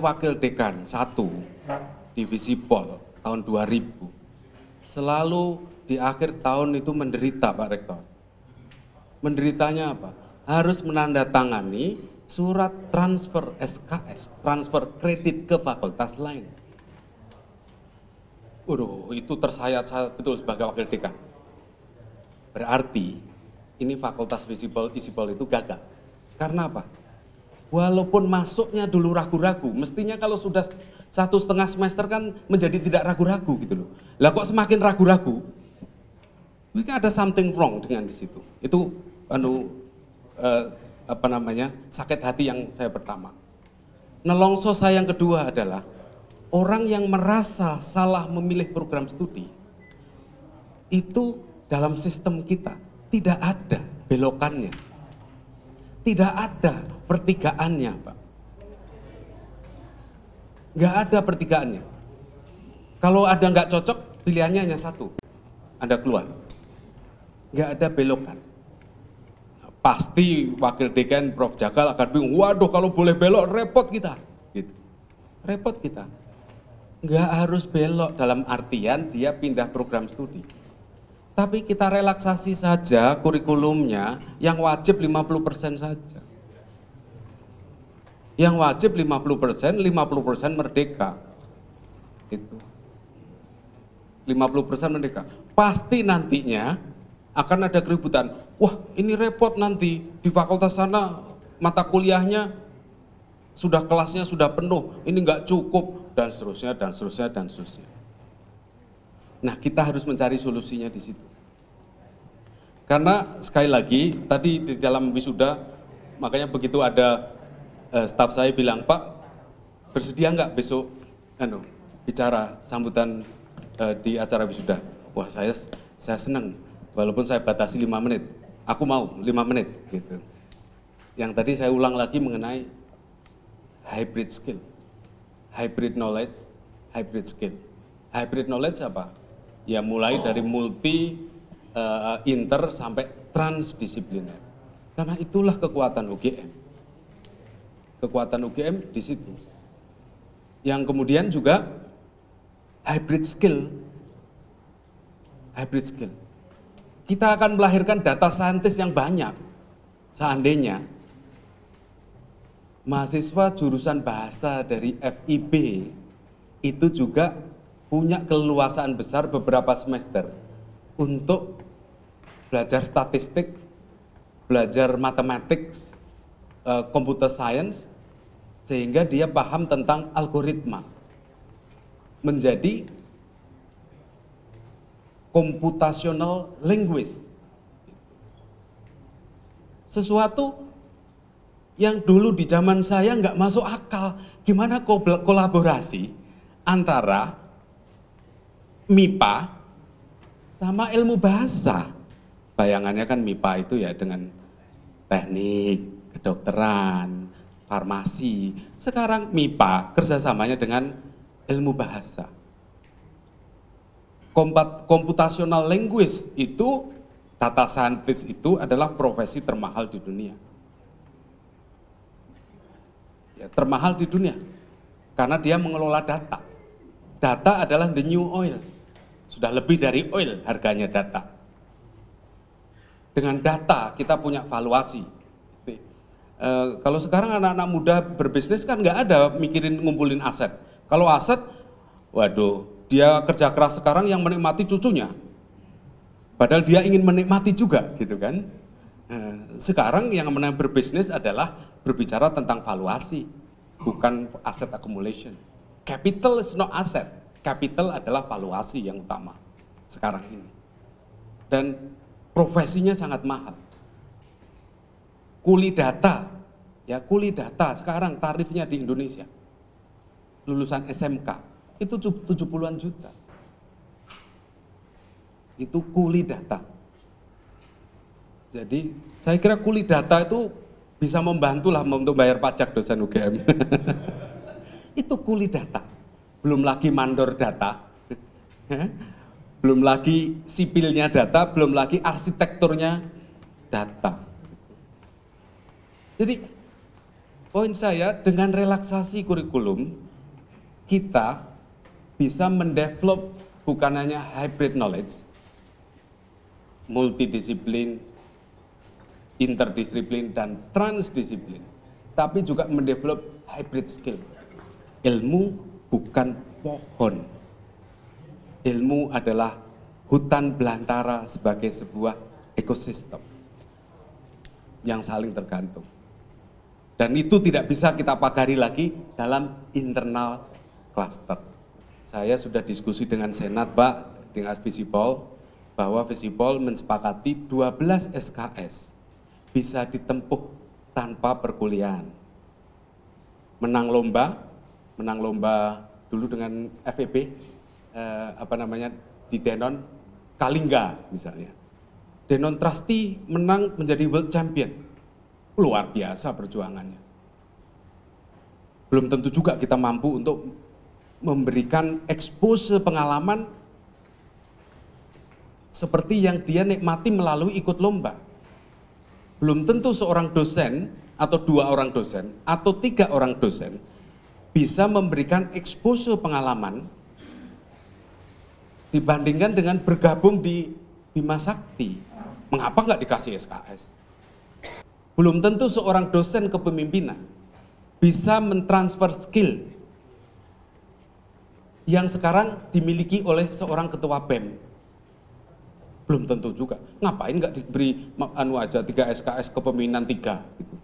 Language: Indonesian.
wakil dekan satu divisi pol tahun 2000 selalu di akhir tahun itu menderita Pak Rektor menderitanya apa harus menandatangani surat transfer SKS transfer kredit ke fakultas lain Udah, itu tersayat-sayat betul sebagai wakil dekan. Berarti ini fakultas visible, visible itu gagal. Karena apa? walaupun masuknya dulu ragu-ragu, mestinya kalau sudah satu setengah semester kan menjadi tidak ragu-ragu gitu loh. Lah kok semakin ragu-ragu, Mungkin ada something wrong dengan di situ. Itu anu eh, apa namanya sakit hati yang saya pertama. Nelongso saya yang kedua adalah orang yang merasa salah memilih program studi itu dalam sistem kita tidak ada belokannya. Tidak ada pertigaannya, Pak. Nggak ada pertigaannya. Kalau ada nggak cocok, pilihannya hanya satu. Anda keluar. Nggak ada belokan. Pasti Wakil dekan Prof. Jagal akan bingung, waduh kalau boleh belok repot kita. Gitu. Repot kita. Nggak harus belok dalam artian dia pindah program studi tapi kita relaksasi saja kurikulumnya yang wajib 50% saja. Yang wajib 50%, 50% merdeka. Itu. 50% merdeka. Pasti nantinya akan ada keributan. Wah, ini repot nanti di fakultas sana mata kuliahnya sudah kelasnya sudah penuh, ini nggak cukup dan seterusnya dan seterusnya dan seterusnya. Nah, kita harus mencari solusinya di situ. Karena sekali lagi tadi di dalam wisuda, makanya begitu ada uh, staf saya bilang, Pak, bersedia nggak besok anu, bicara sambutan uh, di acara wisuda? Wah, saya saya senang, walaupun saya batasi lima menit. Aku mau lima menit, gitu. Yang tadi saya ulang lagi mengenai hybrid skill, hybrid knowledge, hybrid skill. Hybrid knowledge apa? ya mulai dari multi uh, inter sampai transdisipliner. Karena itulah kekuatan UGM. Kekuatan UGM di situ. Yang kemudian juga hybrid skill. Hybrid skill. Kita akan melahirkan data saintis yang banyak. Seandainya mahasiswa jurusan bahasa dari FIB itu juga punya keleluasaan besar beberapa semester untuk belajar statistik, belajar matematik, komputer eh, science, sehingga dia paham tentang algoritma. Menjadi computational linguist. Sesuatu yang dulu di zaman saya nggak masuk akal. Gimana kolaborasi antara MIPA sama ilmu bahasa. Bayangannya kan MIPA itu ya dengan teknik, kedokteran, farmasi. Sekarang MIPA kerjasamanya dengan ilmu bahasa. Komputasional linguist itu, data scientist itu adalah profesi termahal di dunia. Ya, termahal di dunia, karena dia mengelola data. Data adalah the new oil sudah lebih dari oil harganya data. Dengan data kita punya valuasi. E, kalau sekarang anak-anak muda berbisnis kan nggak ada mikirin ngumpulin aset. Kalau aset, waduh, dia kerja keras sekarang yang menikmati cucunya. Padahal dia ingin menikmati juga, gitu kan? E, sekarang yang menang berbisnis adalah berbicara tentang valuasi, bukan aset accumulation. Capital is not asset Capital adalah valuasi yang utama sekarang ini. Dan profesinya sangat mahal. Kuli data, ya kuli data sekarang tarifnya di Indonesia. Lulusan SMK itu 70-an juta. Itu kuli data. Jadi saya kira kuli data itu bisa membantulah untuk bayar pajak dosen UGM. itu kuli data belum lagi mandor data, belum lagi sipilnya data, belum lagi arsitekturnya data. Jadi poin saya dengan relaksasi kurikulum kita bisa mendevelop bukan hanya hybrid knowledge, multidisiplin, interdisiplin, dan transdisiplin, tapi juga mendevelop hybrid skill, ilmu bukan pohon. Ilmu adalah hutan belantara sebagai sebuah ekosistem yang saling tergantung. Dan itu tidak bisa kita pagari lagi dalam internal cluster. Saya sudah diskusi dengan Senat, Pak, dengan Visipol, bahwa Visipol mensepakati 12 SKS bisa ditempuh tanpa perkuliahan. Menang lomba, menang lomba dulu dengan FEB eh, apa namanya di Denon Kalingga misalnya. Denon Trusty menang menjadi world champion. Luar biasa perjuangannya. Belum tentu juga kita mampu untuk memberikan expose pengalaman seperti yang dia nikmati melalui ikut lomba. Belum tentu seorang dosen atau dua orang dosen atau tiga orang dosen bisa memberikan eksposur pengalaman dibandingkan dengan bergabung di Bima Sakti. Mengapa nggak dikasih SKS? Belum tentu seorang dosen kepemimpinan bisa mentransfer skill yang sekarang dimiliki oleh seorang ketua BEM. Belum tentu juga. Ngapain nggak diberi anu aja 3 SKS kepemimpinan 3 gitu.